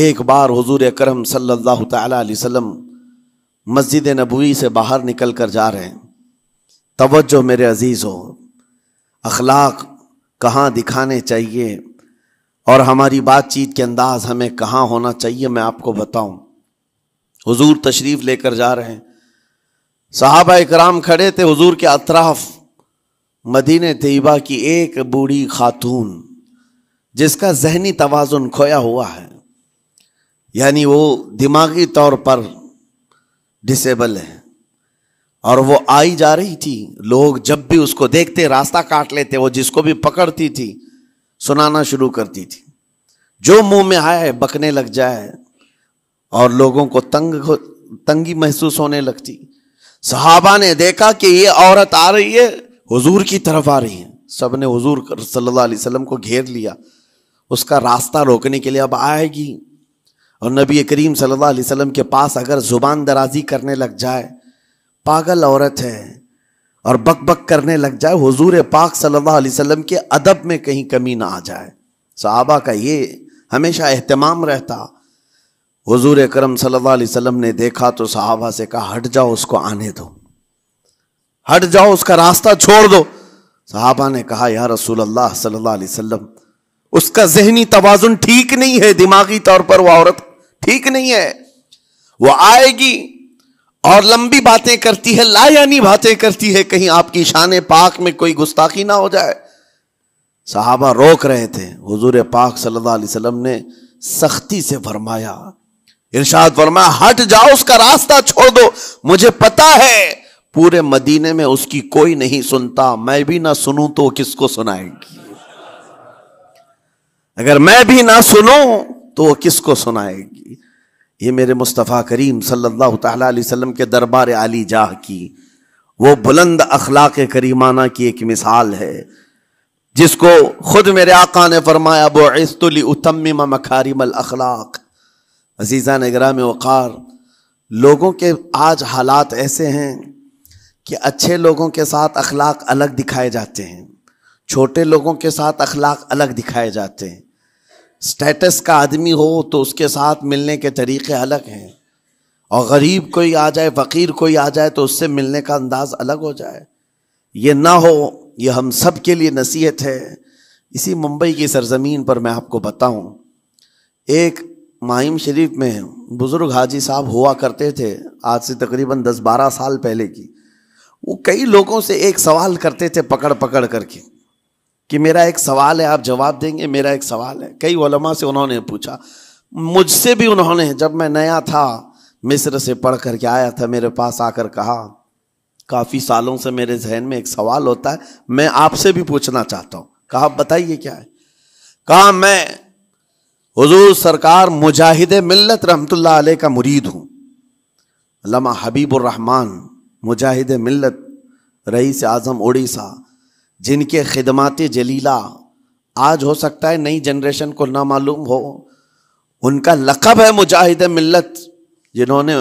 एक बार हुजूर करम सल्लल्लाहु अलैहि वसल्लम मस्जिद नबूई से बाहर निकल कर जा रहे हैं तवज्जो मेरे अजीज़ हो अखलाक कहाँ दिखाने चाहिए और हमारी बातचीत के अंदाज हमें कहाँ होना चाहिए मैं आपको बताऊं हुजूर तशरीफ़ लेकर जा रहे हैं साहबा कराम खड़े थे हजूर के अतराफ़ मदीन तयबा की एक बूढ़ी खातून जिसका जहनी तोज़ुन खोया हुआ है यानी वो दिमागी तौर पर डिसेबल है और वो आई जा रही थी लोग जब भी उसको देखते रास्ता काट लेते वो जिसको भी पकड़ती थी सुनाना शुरू करती थी जो मुंह में आया है बकने लग जाए और लोगों को तंग तंगी महसूस होने लगती सहाबा ने देखा कि ये औरत आ रही है हुजूर की तरफ आ रही है सब ने हुजूर सल्लल्लाहु अलैहि वसल्लम को घेर लिया उसका रास्ता रोकने के लिए अब आएगी और नबी करीम सल्लल्लाहु अलैहि वसल्लम के पास अगर ज़ुबान दराजी करने लग जाए पागल औरत है और बक बक करने लग जाए हुजूर पाक सल्लल्लाहु अलैहि वसल्लम के अदब में कहीं कमी ना आ जाए सहाबा का ये हमेशा अहतमाम रहता हुजूर करम सल्लल्लाहु अलैहि वसल्लम ने देखा तो सहाबा से कहा हट जाओ उसको आने दो हट जाओ उसका रास्ता छोड़ दो सहाबा ने कहा यार रसूल अल्लाह सल्लल्लाहु अलैहि वसल्लम उसका जहनी तोज़ुन ठीक नहीं है दिमागी तौर पर वह औरत ठीक नहीं है वो आएगी और लंबी बातें करती है लायानी बातें करती है कहीं आपकी शान पाक में कोई गुस्ताखी ना हो जाए साहबा रोक रहे थे हजूर पाक सल्लल्लाहु अलैहि वसल्लम ने सख्ती से फरमाया इरशाद फरमाया हट जाओ उसका रास्ता छोड़ दो मुझे पता है पूरे मदीने में उसकी कोई नहीं सुनता मैं भी ना सुनूं तो किसको सुनाएगी अगर मैं भी ना सुनूं तो वो को सुनाएगी ये मेरे मुस्तफ़ा करीम सल्लल्लाहु अलैहि वसल्लम के दरबार आली जाह की वो बुलंद अखलाक करीमाना की एक मिसाल है जिसको खुद मेरे आका ने फरमाया बोस्तुली उतम मखारिम अखलाक अजीज़ा नगरा में वक़ार लोगों के आज हालात ऐसे हैं कि अच्छे लोगों के साथ अखलाक अलग दिखाए जाते हैं छोटे लोगों के साथ अखलाक अलग दिखाए जाते हैं स्टेटस का आदमी हो तो उसके साथ मिलने के तरीके अलग हैं और गरीब कोई आ जाए फ़कीर कोई आ जाए तो उससे मिलने का अंदाज़ अलग हो जाए ये ना हो ये हम सब के लिए नसीहत है इसी मुंबई की सरजमीन पर मैं आपको बताऊं एक माहिम शरीफ में बुज़ुर्ग हाजी साहब हुआ करते थे आज से तकरीबन दस बारह साल पहले की वो कई लोगों से एक सवाल करते थे पकड़ पकड़ करके कि मेरा एक सवाल है आप जवाब देंगे मेरा एक सवाल है कई ओलमा से उन्होंने पूछा मुझसे भी उन्होंने जब मैं नया था मिस्र से पढ़ करके आया था मेरे पास आकर कहा काफ़ी सालों से मेरे जहन में एक सवाल होता है मैं आपसे भी पूछना चाहता हूँ कहा बताइए क्या है कहा मैं हजूर सरकार मुजाहिद मिलत रहमतुल्ला आल का मुरीद हूँ लमा हबीबुररहमान मुजाहिद मिलत रईस आज़म उड़ीसा जिनके खिदमत जलीला आज हो सकता है नई जनरेशन को ना मालूम हो उनका लकब है मुजाहिद मिल्लत जिन्होंने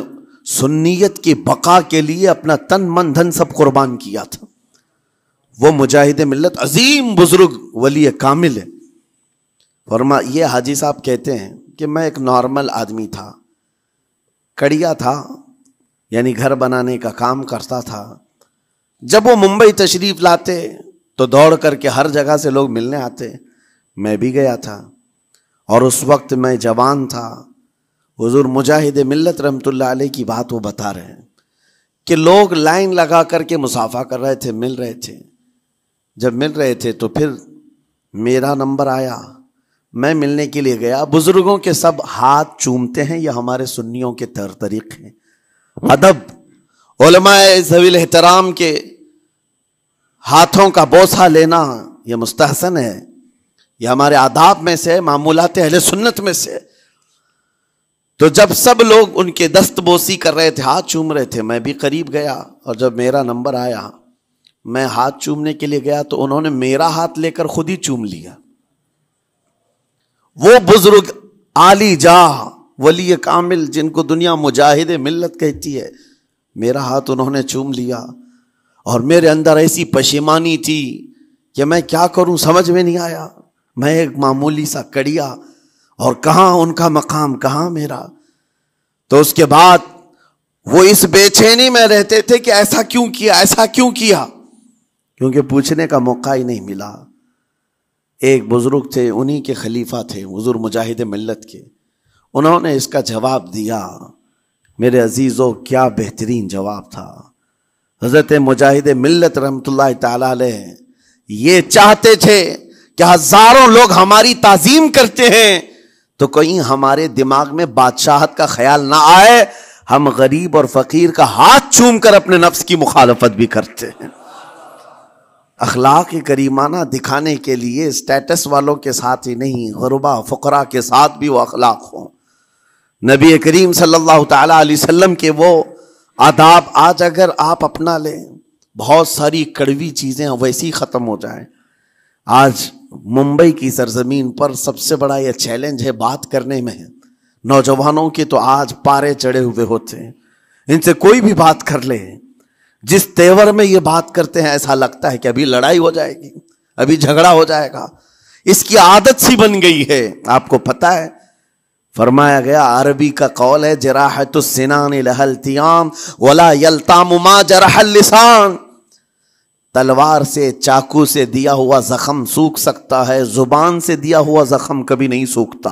सुन्नीत की बका के लिए अपना तन मन धन सब कुर्बान किया था वो मुजाहिद मिल्लत अजीम बुजुर्ग वली कामिल है फरमा ये हाजी साहब कहते हैं कि मैं एक नॉर्मल आदमी था कड़िया था यानी घर बनाने का काम करता था जब वो मुंबई तशरीफ लाते तो दौड़ करके हर जगह से लोग मिलने आते मैं भी गया था और उस वक्त मैं जवान था हजूर मुजाहिद मिलत रहमतुल्ला की बात वो बता रहे हैं कि लोग लाइन लगा करके मुसाफा कर रहे थे मिल रहे थे जब मिल रहे थे तो फिर मेरा नंबर आया मैं मिलने के लिए गया बुजुर्गों के सब हाथ चूमते हैं यह हमारे सुन्नियों के तर तरीक हैं अदब उलमाए सविल एहतराम के हाथों का बोसा लेना यह मुस्तहसन है यह हमारे आदाब में से मामूलात अहल सुन्नत में से तो जब सब लोग उनके दस्त बोसी कर रहे थे हाथ चूम रहे थे मैं भी करीब गया और जब मेरा नंबर आया मैं हाथ चूमने के लिए गया तो उन्होंने मेरा हाथ लेकर खुद ही चूम लिया वो बुजुर्ग आली जाह वली कामिल जिनको दुनिया मुजाहिद मिल्लत कहती है मेरा हाथ उन्होंने चूम लिया और मेरे अंदर ऐसी पशेमानी थी कि मैं क्या करूं समझ में नहीं आया मैं एक मामूली सा कड़िया और कहाँ उनका मकाम कहाँ मेरा तो उसके बाद वो इस बेचैनी में रहते थे कि ऐसा क्यों किया ऐसा क्यों किया क्योंकि पूछने का मौका ही नहीं मिला एक बुजुर्ग थे उन्हीं के खलीफा थे हजूर मुजाहिद मिल्लत के उन्होंने इसका जवाब दिया मेरे अजीज़ों क्या बेहतरीन जवाब था हजरत मुजाहिद मिलत रमत ये चाहते थे कि हजारों लोग हमारी ताजीम करते हैं तो कहीं हमारे दिमाग में बादशाहत का ख्याल ना आए हम गरीब और फकीर का हाथ चूम कर अपने नफ्स की मुखालफत भी करते हैं अखलाक करीमाना दिखाने के लिए स्टेटस वालों के साथ ही नहीं गरबा फ़करा के साथ भी वो अखलाक हों नबी करीम सल्लल्लाहु अलैहि के वो आदाब आज अगर आप अपना लें बहुत सारी कड़वी चीज़ें वैसी ख़त्म हो जाएं आज मुंबई की सरजमीन पर सबसे बड़ा यह चैलेंज है बात करने में नौजवानों के तो आज पारे चढ़े हुए होते हैं इनसे कोई भी बात कर ले जिस तेवर में ये बात करते हैं ऐसा लगता है कि अभी लड़ाई हो जाएगी अभी झगड़ा हो जाएगा इसकी आदत सी बन गई है आपको पता है फरमाया गया अरबी का कौल है तो सिनान लहलतियाम वला यलतामा जराहलिसान तलवार से चाकू से दिया हुआ जख्म सूख सकता है जुबान से दिया हुआ जख्म कभी नहीं सूखता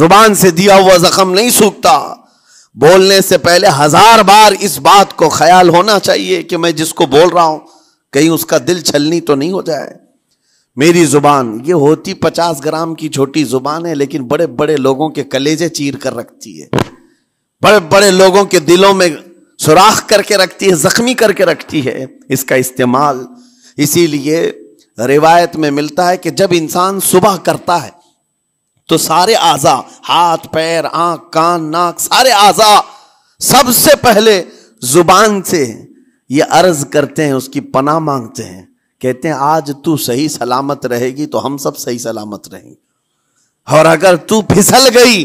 जुबान से दिया हुआ जख्म नहीं सूखता बोलने से पहले हजार बार इस बात को ख्याल होना चाहिए कि मैं जिसको बोल रहा हूं कहीं उसका दिल छलनी तो नहीं हो जाए मेरी जुबान ये होती पचास ग्राम की छोटी जुबान है लेकिन बड़े बड़े लोगों के कलेजे चीर कर रखती है बड़े बड़े लोगों के दिलों में सुराख करके रखती है जख्मी करके रखती है इसका इस्तेमाल इसीलिए रिवायत में मिलता है कि जब इंसान सुबह करता है तो सारे आजा हाथ पैर आंख कान नाक सारे आजा सबसे पहले जुबान से ये अर्ज करते हैं उसकी पना मांगते हैं कहते हैं आज तू सही सलामत रहेगी तो हम सब सही सलामत रहेंगे और अगर तू फिसल गई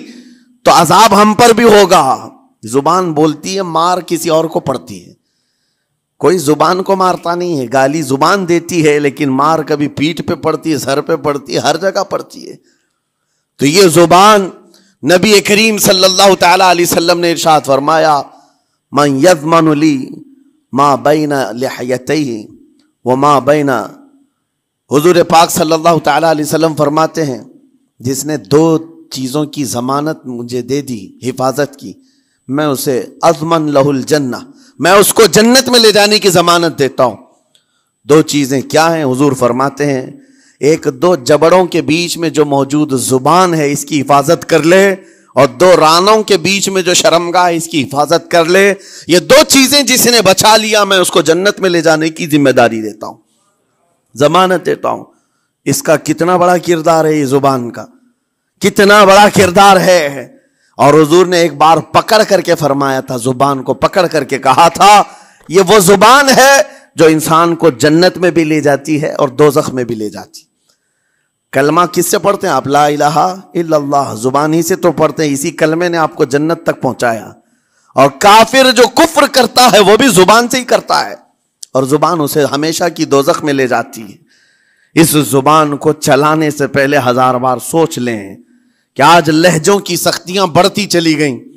तो अजाब हम पर भी होगा जुबान बोलती है मार किसी और को पड़ती है कोई जुबान को मारता नहीं है गाली जुबान देती है लेकिन मार कभी पीठ पे पड़ती है सर पे पड़ती है हर जगह पड़ती है तो ये जुबान नबी करीम सल्लल्लाहु अलैहि वसल्लम ने इरशाद फरमाया मैं यजमनली माँ बैन लहयत व माँ बैना हजूर पाक सल्लल्लाहु ताला वसल्लम फरमाते हैं जिसने दो चीज़ों की ज़मानत मुझे दे दी हिफाजत की मैं उसे अजमन लहुल जन्ना मैं उसको जन्नत में ले जाने की ज़मानत देता हूँ दो चीज़ें क्या हैं हुजूर फरमाते हैं एक दो जबड़ों के बीच में जो मौजूद ज़ुबान है इसकी हिफाजत कर ले और दो रानों के बीच में जो शर्मगा इसकी हिफाजत कर ले ये दो चीजें जिसने बचा लिया मैं उसको जन्नत में ले जाने की जिम्मेदारी देता हूं जमानत देता हूं इसका कितना बड़ा किरदार है ये जुबान का कितना बड़ा किरदार है और हजूर ने एक बार पकड़ करके फरमाया था जुबान को पकड़ करके कहा था ये वो जुबान है जो इंसान को जन्नत में भी ले जाती है और दो में भी ले जाती है कलमा किससे पढ़ते हैं आप ला इलाहा इल्लल्लाह जुबान ही से तो पढ़ते हैं इसी कलमे ने आपको जन्नत तक पहुंचाया और काफिर जो कुफ्र करता है वो भी जुबान से ही करता है और जुबान उसे हमेशा की दोजख में ले जाती है इस जुबान को चलाने से पहले हजार बार सोच लें कि आज लहजों की सख्तियां बढ़ती चली गईं